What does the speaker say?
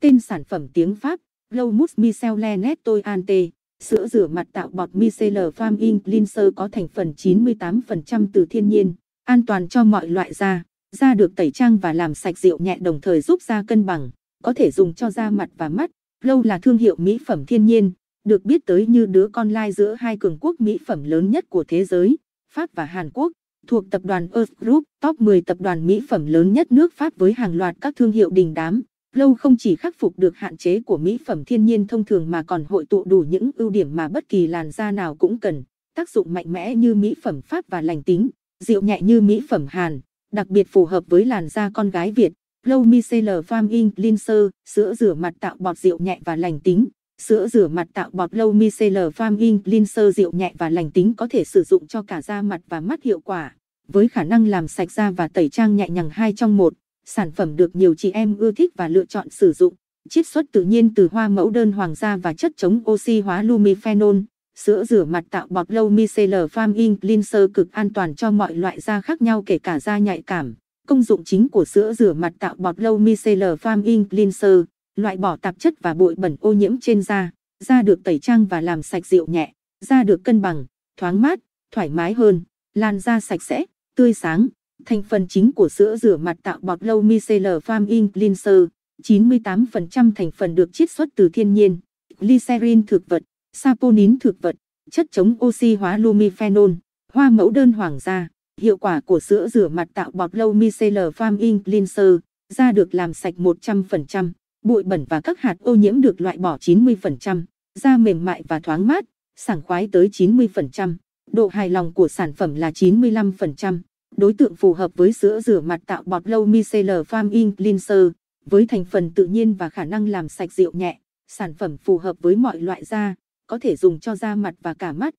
Tên sản phẩm tiếng Pháp, Glowmus Micheleneto Ante, sữa rửa mặt tạo bọt micelle farm cleanser có thành phần 98% từ thiên nhiên, an toàn cho mọi loại da, da được tẩy trang và làm sạch rượu nhẹ đồng thời giúp da cân bằng, có thể dùng cho da mặt và mắt. Glow là thương hiệu mỹ phẩm thiên nhiên, được biết tới như đứa con lai giữa hai cường quốc mỹ phẩm lớn nhất của thế giới, Pháp và Hàn Quốc thuộc tập đoàn Earth Group, top 10 tập đoàn mỹ phẩm lớn nhất nước Pháp với hàng loạt các thương hiệu đình đám. Lâu không chỉ khắc phục được hạn chế của mỹ phẩm thiên nhiên thông thường mà còn hội tụ đủ những ưu điểm mà bất kỳ làn da nào cũng cần, tác dụng mạnh mẽ như mỹ phẩm Pháp và lành tính, dịu nhẹ như mỹ phẩm Hàn, đặc biệt phù hợp với làn da con gái Việt. Lâu micellar farming cleanser, sữa rửa mặt tạo bọt dịu nhẹ và lành tính. Sữa rửa mặt tạo bọt lâu micellar farming cleanser dịu nhẹ và lành tính có thể sử dụng cho cả da mặt và mắt hiệu quả, với khả năng làm sạch da và tẩy trang nhẹ nhàng hai trong một sản phẩm được nhiều chị em ưa thích và lựa chọn sử dụng. Chiết xuất tự nhiên từ hoa mẫu đơn hoàng gia và chất chống oxy hóa lumiphenol, sữa rửa mặt tạo bọt lâu micellar farm cleanser cực an toàn cho mọi loại da khác nhau kể cả da nhạy cảm. Công dụng chính của sữa rửa mặt tạo bọt lâu micellar farm cleanser, loại bỏ tạp chất và bụi bẩn ô nhiễm trên da, da được tẩy trang và làm sạch dịu nhẹ, da được cân bằng, thoáng mát, thoải mái hơn, làn da sạch sẽ, tươi sáng. Thành phần chính của sữa rửa mặt tạo bọt lâu micellar farm in cleanser, 98% thành phần được chiết xuất từ thiên nhiên, glycerin thực vật, saponin thực vật, chất chống oxy hóa lumiphenol, hoa mẫu đơn hoàng gia. Hiệu quả của sữa rửa mặt tạo bọt lâu micellar farm in cleanser, da được làm sạch 100%, bụi bẩn và các hạt ô nhiễm được loại bỏ 90%, da mềm mại và thoáng mát, sảng khoái tới 90%, độ hài lòng của sản phẩm là 95%. Đối tượng phù hợp với sữa rửa mặt tạo bọt lâu micellar farming cleanser, với thành phần tự nhiên và khả năng làm sạch rượu nhẹ, sản phẩm phù hợp với mọi loại da, có thể dùng cho da mặt và cả mắt.